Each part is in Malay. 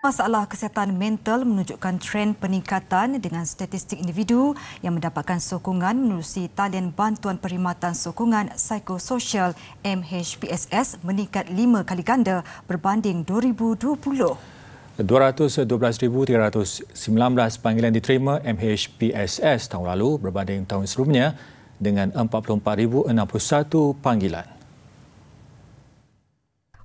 Masalah kesihatan mental menunjukkan tren peningkatan dengan statistik individu yang mendapatkan sokongan menerusi talian bantuan perkhidmatan sokongan psikososial MHPSS meningkat lima kali ganda berbanding 2020. 212,319 panggilan diterima MHPSS tahun lalu berbanding tahun sebelumnya dengan 44,061 panggilan.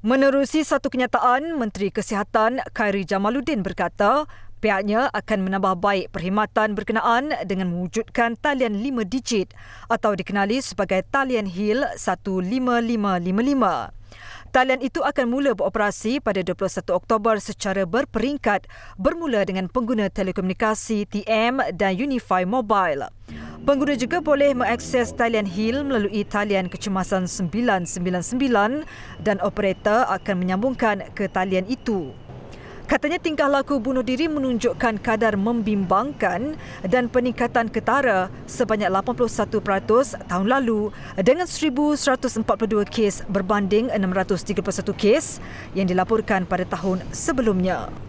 Menerusi satu kenyataan, Menteri Kesihatan Khairi Jamaluddin berkata, pihaknya akan menambah baik perkhidmatan berkenaan dengan mewujudkan talian lima digit atau dikenali sebagai talian HIL 15555. Talian itu akan mula beroperasi pada 21 Oktober secara berperingkat bermula dengan pengguna telekomunikasi TM dan Unify Mobile. Pengguna juga boleh mengakses talian Hill melalui talian kecemasan 999 dan operator akan menyambungkan ke talian itu. Katanya tingkah laku bunuh diri menunjukkan kadar membimbangkan dan peningkatan ketara sebanyak 81% tahun lalu dengan 1,142 kes berbanding 631 kes yang dilaporkan pada tahun sebelumnya.